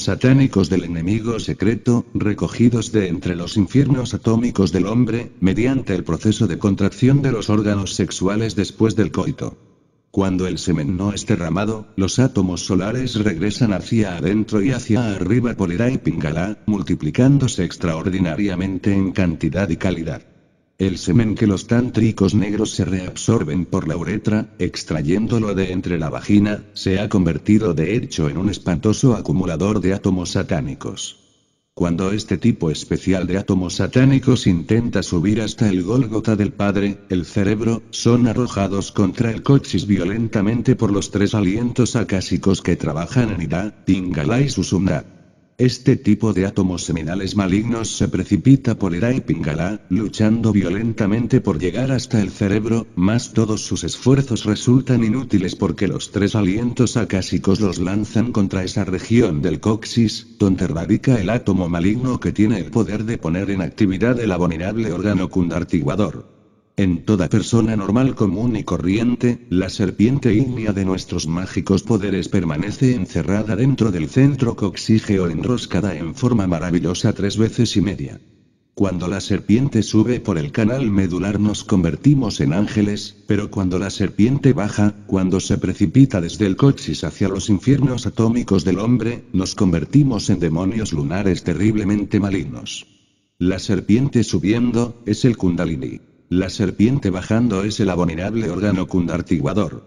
satánicos del enemigo secreto, recogidos de entre los infiernos atómicos del hombre, mediante el proceso de contracción de los órganos sexuales después del coito. Cuando el semen no es derramado, los átomos solares regresan hacia adentro y hacia arriba por Ira y pingala, multiplicándose extraordinariamente en cantidad y calidad. El semen que los tántricos negros se reabsorben por la uretra, extrayéndolo de entre la vagina, se ha convertido de hecho en un espantoso acumulador de átomos satánicos. Cuando este tipo especial de átomos satánicos intenta subir hasta el Gólgota del Padre, el cerebro, son arrojados contra el coxis violentamente por los tres alientos acásicos que trabajan en Ida, Tingala y Susumna. Este tipo de átomos seminales malignos se precipita por Ira y Pingala, luchando violentamente por llegar hasta el cerebro, mas todos sus esfuerzos resultan inútiles porque los tres alientos acásicos los lanzan contra esa región del coxis, donde radica el átomo maligno que tiene el poder de poner en actividad el abominable órgano cundartiguador. En toda persona normal común y corriente, la serpiente ígnea de nuestros mágicos poderes permanece encerrada dentro del centro coxígeo enroscada en forma maravillosa tres veces y media. Cuando la serpiente sube por el canal medular nos convertimos en ángeles, pero cuando la serpiente baja, cuando se precipita desde el coxis hacia los infiernos atómicos del hombre, nos convertimos en demonios lunares terriblemente malignos. La serpiente subiendo, es el kundalini. La serpiente bajando es el abominable órgano cundartiguador.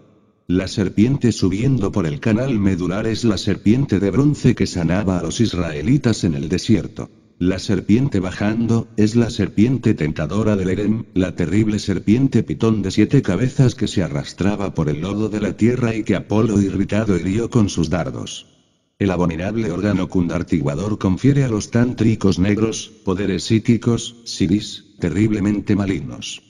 La serpiente subiendo por el canal medular es la serpiente de bronce que sanaba a los israelitas en el desierto. La serpiente bajando, es la serpiente tentadora del Erem, la terrible serpiente pitón de siete cabezas que se arrastraba por el lodo de la tierra y que Apolo irritado hirió con sus dardos. El abominable órgano cundartiguador confiere a los tántricos negros, poderes psíquicos, siris, terriblemente malignos.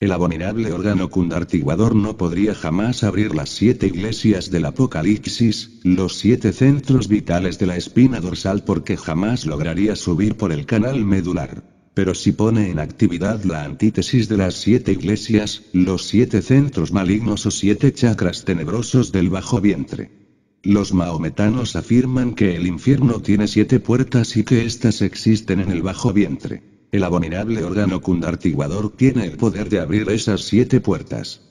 El abominable órgano cundartiguador no podría jamás abrir las siete iglesias del Apocalipsis, los siete centros vitales de la espina dorsal porque jamás lograría subir por el canal medular. Pero si pone en actividad la antítesis de las siete iglesias, los siete centros malignos o siete chakras tenebrosos del bajo vientre. Los maometanos afirman que el infierno tiene siete puertas y que éstas existen en el bajo vientre. El abominable órgano cundartiguador tiene el poder de abrir esas siete puertas.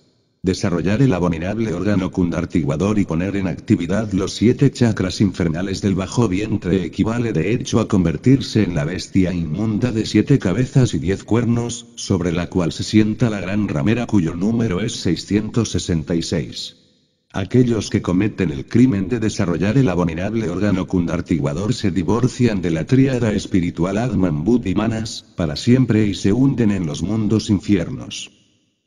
Desarrollar el abominable órgano cundartiguador y poner en actividad los siete chakras infernales del bajo vientre equivale de hecho a convertirse en la bestia inmunda de siete cabezas y diez cuernos, sobre la cual se sienta la gran ramera cuyo número es 666. Aquellos que cometen el crimen de desarrollar el abominable órgano cundartiguador se divorcian de la tríada espiritual Atman Buddhi Manas, para siempre y se hunden en los mundos infiernos.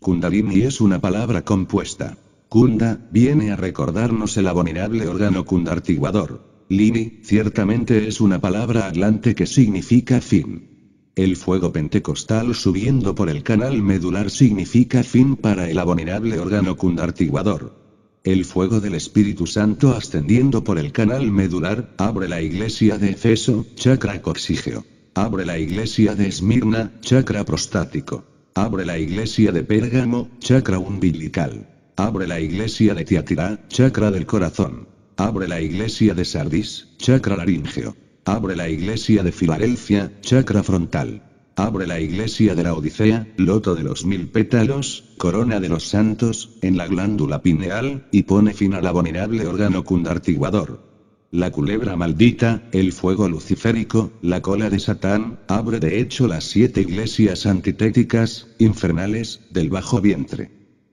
Kundalini es una palabra compuesta. Kunda, viene a recordarnos el abominable órgano cundartiguador. Lini, ciertamente es una palabra atlante que significa fin. El fuego pentecostal subiendo por el canal medular significa fin para el abominable órgano cundartiguador. El fuego del Espíritu Santo ascendiendo por el canal medular, abre la iglesia de Efeso, chakra coxígeo. Abre la iglesia de Esmirna, chakra prostático. Abre la iglesia de Pérgamo, chakra umbilical. Abre la iglesia de Tiatira, chakra del corazón. Abre la iglesia de Sardis, chakra laríngeo. Abre la iglesia de Filadelfia, chakra frontal. Abre la iglesia de la Odisea, loto de los mil pétalos, corona de los santos, en la glándula pineal, y pone fin al abominable órgano cundartiguador. La culebra maldita, el fuego luciférico, la cola de Satán, abre de hecho las siete iglesias antitéticas, infernales, del bajo vientre.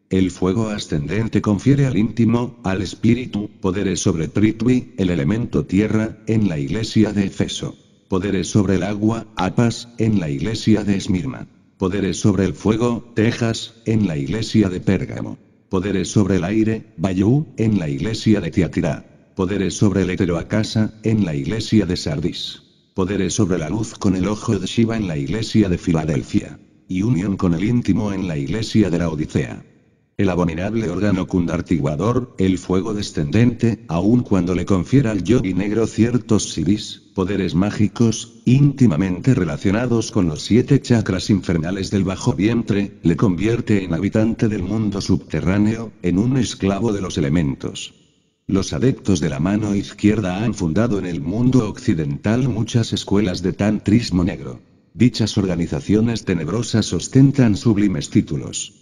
El fuego ascendente confiere al íntimo, al espíritu, poderes sobre Tritui, el elemento tierra, en la iglesia de Efeso. Poderes sobre el agua, Apas, en la iglesia de Esmirna. Poderes sobre el fuego, Tejas, en la iglesia de Pérgamo. Poderes sobre el aire, Bayou, en la iglesia de Tiatirá. Poderes sobre el hétero a casa, en la iglesia de Sardis. Poderes sobre la luz con el ojo de Shiva en la iglesia de Filadelfia. Y unión con el íntimo en la iglesia de la Odisea. El abominable órgano cundartiguador, el fuego descendente, aun cuando le confiera al yogi negro ciertos siddhis, poderes mágicos, íntimamente relacionados con los siete chakras infernales del bajo vientre, le convierte en habitante del mundo subterráneo, en un esclavo de los elementos. Los adeptos de la mano izquierda han fundado en el mundo occidental muchas escuelas de tantrismo negro. Dichas organizaciones tenebrosas ostentan sublimes títulos.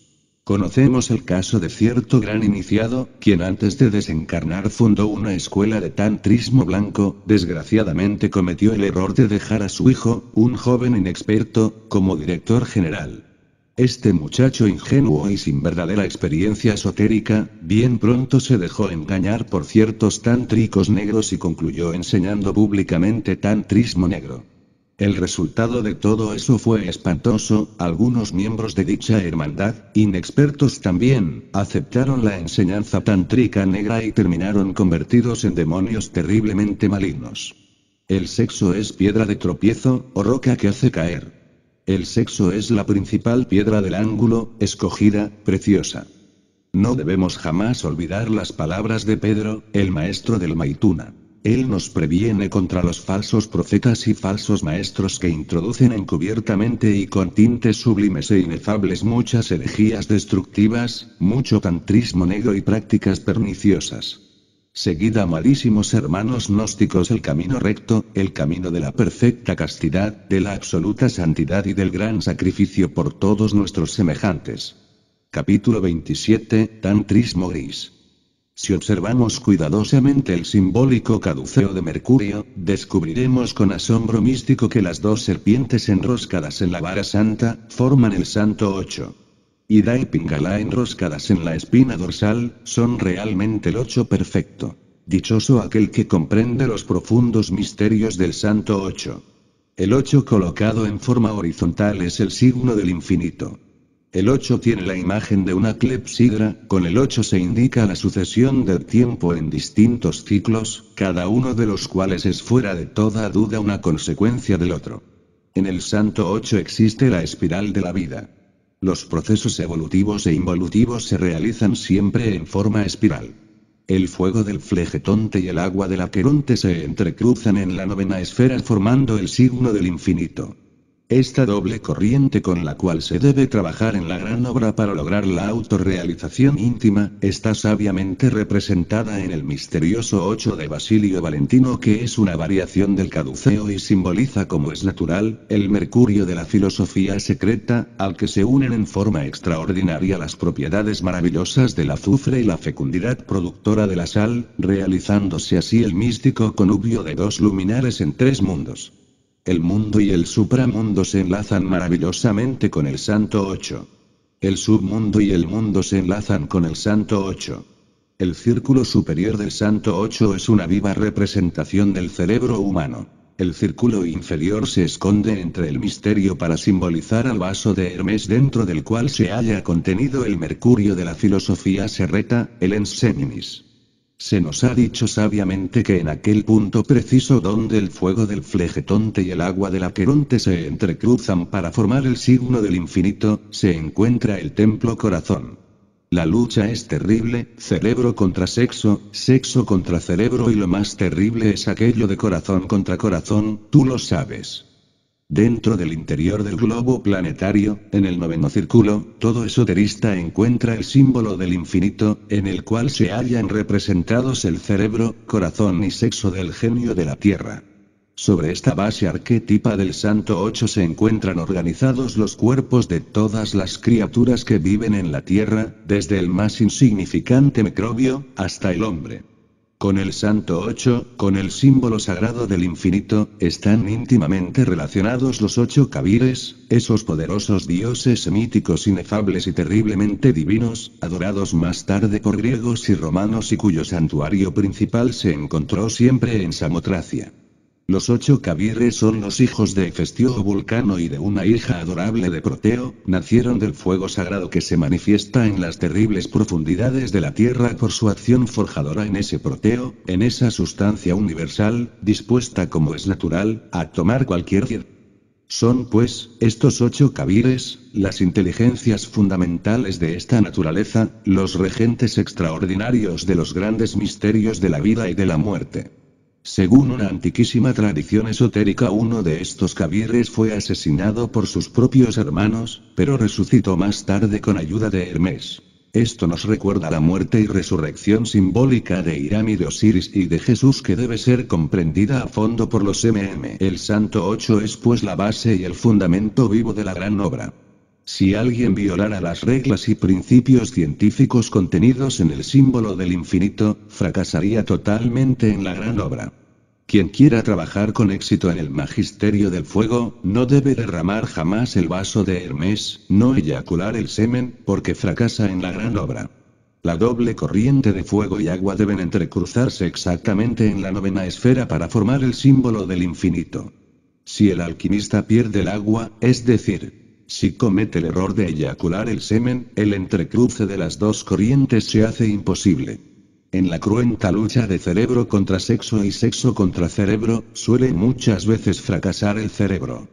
Conocemos el caso de cierto gran iniciado, quien antes de desencarnar fundó una escuela de tantrismo blanco, desgraciadamente cometió el error de dejar a su hijo, un joven inexperto, como director general. Este muchacho ingenuo y sin verdadera experiencia esotérica, bien pronto se dejó engañar por ciertos tantricos negros y concluyó enseñando públicamente tantrismo negro. El resultado de todo eso fue espantoso, algunos miembros de dicha hermandad, inexpertos también, aceptaron la enseñanza tantrica negra y terminaron convertidos en demonios terriblemente malignos. El sexo es piedra de tropiezo, o roca que hace caer. El sexo es la principal piedra del ángulo, escogida, preciosa. No debemos jamás olvidar las palabras de Pedro, el maestro del Maituna. Él nos previene contra los falsos profetas y falsos maestros que introducen encubiertamente y con tintes sublimes e inefables muchas herejías destructivas, mucho tantrismo negro y prácticas perniciosas. Seguida malísimos hermanos gnósticos el camino recto, el camino de la perfecta castidad, de la absoluta santidad y del gran sacrificio por todos nuestros semejantes. Capítulo 27, Tantrismo Gris. Si observamos cuidadosamente el simbólico caduceo de Mercurio, descubriremos con asombro místico que las dos serpientes enroscadas en la vara santa, forman el santo 8. Ida y Pingala enroscadas en la espina dorsal, son realmente el 8 perfecto. Dichoso aquel que comprende los profundos misterios del santo 8. El 8 colocado en forma horizontal es el signo del infinito. El 8 tiene la imagen de una clepsidra, con el 8 se indica la sucesión del tiempo en distintos ciclos, cada uno de los cuales es fuera de toda duda una consecuencia del otro. En el santo 8 existe la espiral de la vida. Los procesos evolutivos e involutivos se realizan siempre en forma espiral. El fuego del flegetonte y el agua del aqueronte se entrecruzan en la novena esfera formando el signo del infinito. Esta doble corriente con la cual se debe trabajar en la gran obra para lograr la autorrealización íntima, está sabiamente representada en el misterioso 8 de Basilio Valentino que es una variación del caduceo y simboliza como es natural, el mercurio de la filosofía secreta, al que se unen en forma extraordinaria las propiedades maravillosas del azufre y la fecundidad productora de la sal, realizándose así el místico conubio de dos luminares en tres mundos. El mundo y el supramundo se enlazan maravillosamente con el Santo 8. El submundo y el mundo se enlazan con el Santo 8. El círculo superior del Santo 8 es una viva representación del cerebro humano. El círculo inferior se esconde entre el misterio para simbolizar al vaso de Hermes dentro del cual se halla contenido el mercurio de la filosofía serreta, el enséminis. Se nos ha dicho sabiamente que en aquel punto preciso donde el fuego del flegetonte y el agua del aqueronte se entrecruzan para formar el signo del infinito, se encuentra el templo corazón. La lucha es terrible, cerebro contra sexo, sexo contra cerebro y lo más terrible es aquello de corazón contra corazón, tú lo sabes. Dentro del interior del globo planetario, en el noveno círculo, todo esoterista encuentra el símbolo del infinito, en el cual se hallan representados el cerebro, corazón y sexo del genio de la Tierra. Sobre esta base arquetipa del Santo 8 se encuentran organizados los cuerpos de todas las criaturas que viven en la Tierra, desde el más insignificante microbio, hasta el hombre con el santo 8, con el símbolo sagrado del infinito, están íntimamente relacionados los ocho cabires, esos poderosos dioses míticos inefables y terriblemente divinos, adorados más tarde por griegos y romanos y cuyo santuario principal se encontró siempre en Samotracia. Los ocho cabires son los hijos de Hefestio Vulcano y de una hija adorable de Proteo, nacieron del fuego sagrado que se manifiesta en las terribles profundidades de la tierra por su acción forjadora en ese Proteo, en esa sustancia universal, dispuesta como es natural, a tomar cualquier son, pues, estos ocho cabires, las inteligencias fundamentales de esta naturaleza, los regentes extraordinarios de los grandes misterios de la vida y de la muerte. Según una antiquísima tradición esotérica, uno de estos cabirres fue asesinado por sus propios hermanos, pero resucitó más tarde con ayuda de Hermes. Esto nos recuerda la muerte y resurrección simbólica de Hiram y de Osiris y de Jesús que debe ser comprendida a fondo por los MM. El Santo ocho es pues la base y el fundamento vivo de la gran obra. Si alguien violara las reglas y principios científicos contenidos en el símbolo del infinito, fracasaría totalmente en la gran obra. Quien quiera trabajar con éxito en el magisterio del fuego, no debe derramar jamás el vaso de Hermes, no eyacular el semen, porque fracasa en la gran obra. La doble corriente de fuego y agua deben entrecruzarse exactamente en la novena esfera para formar el símbolo del infinito. Si el alquimista pierde el agua, es decir, si comete el error de eyacular el semen, el entrecruce de las dos corrientes se hace imposible. En la cruenta lucha de cerebro contra sexo y sexo contra cerebro, suele muchas veces fracasar el cerebro.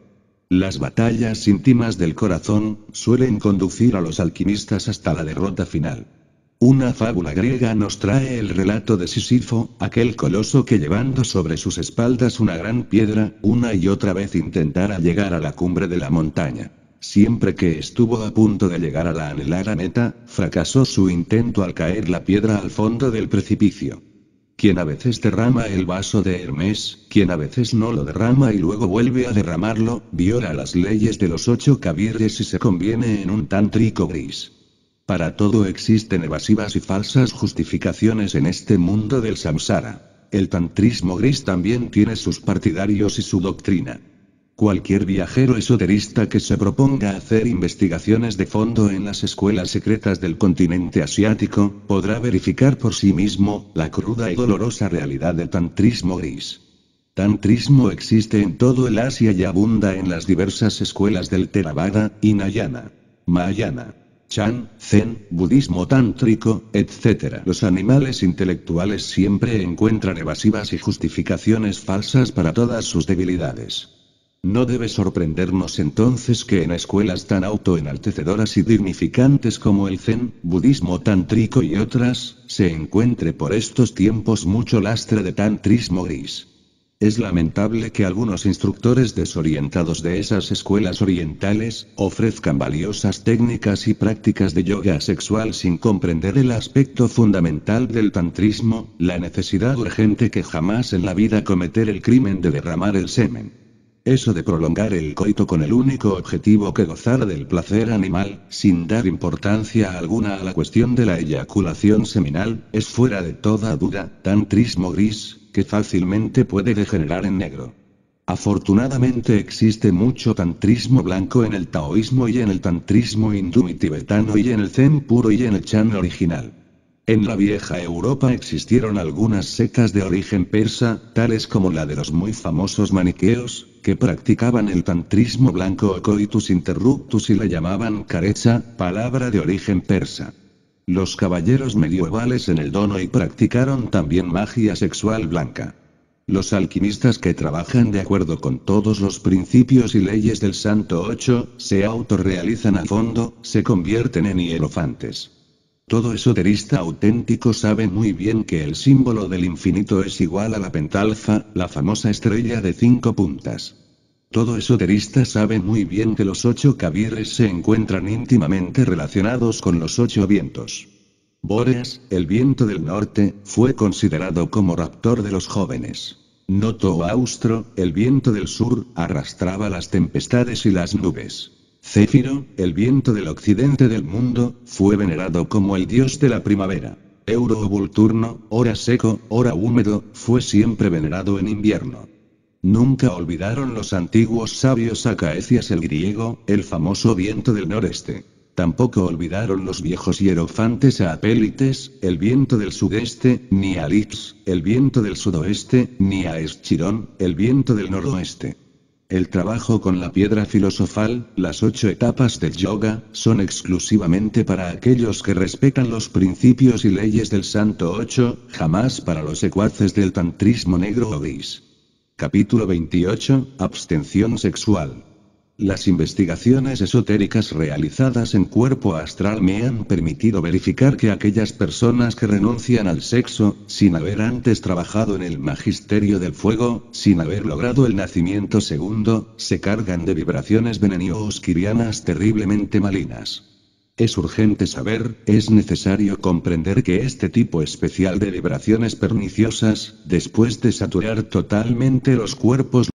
Las batallas íntimas del corazón suelen conducir a los alquimistas hasta la derrota final. Una fábula griega nos trae el relato de Sísifo, aquel coloso que llevando sobre sus espaldas una gran piedra, una y otra vez intentara llegar a la cumbre de la montaña. Siempre que estuvo a punto de llegar a la anhelada meta, fracasó su intento al caer la piedra al fondo del precipicio. Quien a veces derrama el vaso de Hermes, quien a veces no lo derrama y luego vuelve a derramarlo, viola las leyes de los ocho cabires y se conviene en un tantrico gris. Para todo existen evasivas y falsas justificaciones en este mundo del samsara. El tantrismo gris también tiene sus partidarios y su doctrina. Cualquier viajero esoterista que se proponga hacer investigaciones de fondo en las escuelas secretas del continente asiático, podrá verificar por sí mismo la cruda y dolorosa realidad del tantrismo gris. Tantrismo existe en todo el Asia y abunda en las diversas escuelas del Theravada, Hinayana, Mahayana, Chan, Zen, budismo tántrico, etc. Los animales intelectuales siempre encuentran evasivas y justificaciones falsas para todas sus debilidades. No debe sorprendernos entonces que en escuelas tan autoenaltecedoras y dignificantes como el Zen, budismo Tantrico y otras, se encuentre por estos tiempos mucho lastre de tantrismo gris. Es lamentable que algunos instructores desorientados de esas escuelas orientales ofrezcan valiosas técnicas y prácticas de yoga sexual sin comprender el aspecto fundamental del tantrismo, la necesidad urgente que jamás en la vida cometer el crimen de derramar el semen eso de prolongar el coito con el único objetivo que gozar del placer animal, sin dar importancia alguna a la cuestión de la eyaculación seminal, es fuera de toda duda, tantrismo gris, que fácilmente puede degenerar en negro. Afortunadamente existe mucho tantrismo blanco en el taoísmo y en el tantrismo hindú y tibetano y en el zen puro y en el chan original. En la vieja Europa existieron algunas sectas de origen persa, tales como la de los muy famosos maniqueos, que practicaban el tantrismo blanco o coitus interruptus y la llamaban carecha, palabra de origen persa. Los caballeros medievales en el dono y practicaron también magia sexual blanca. Los alquimistas que trabajan de acuerdo con todos los principios y leyes del Santo Ocho, se autorrealizan a fondo, se convierten en hierofantes. Todo esoterista auténtico sabe muy bien que el símbolo del infinito es igual a la pentalfa, la famosa estrella de cinco puntas. Todo esoterista sabe muy bien que los ocho cabires se encuentran íntimamente relacionados con los ocho vientos. Bóreas, el viento del norte, fue considerado como raptor de los jóvenes. Noto Austro, el viento del sur, arrastraba las tempestades y las nubes. Céfiro, el viento del occidente del mundo, fue venerado como el dios de la primavera. Euro o hora seco, hora húmedo, fue siempre venerado en invierno. Nunca olvidaron los antiguos sabios acaecias el griego, el famoso viento del noreste. Tampoco olvidaron los viejos hierofantes a Apélites, el viento del sudeste, ni a Lix, el viento del sudoeste, ni a Eschirón, el viento del noroeste. El trabajo con la piedra filosofal, las ocho etapas del yoga, son exclusivamente para aquellos que respetan los principios y leyes del Santo ocho, jamás para los secuaces del tantrismo negro o gris. Capítulo 28, Abstención sexual. Las investigaciones esotéricas realizadas en cuerpo astral me han permitido verificar que aquellas personas que renuncian al sexo, sin haber antes trabajado en el magisterio del fuego, sin haber logrado el nacimiento segundo, se cargan de vibraciones veneniosquirianas terriblemente malinas. Es urgente saber, es necesario comprender que este tipo especial de vibraciones perniciosas, después de saturar totalmente los cuerpos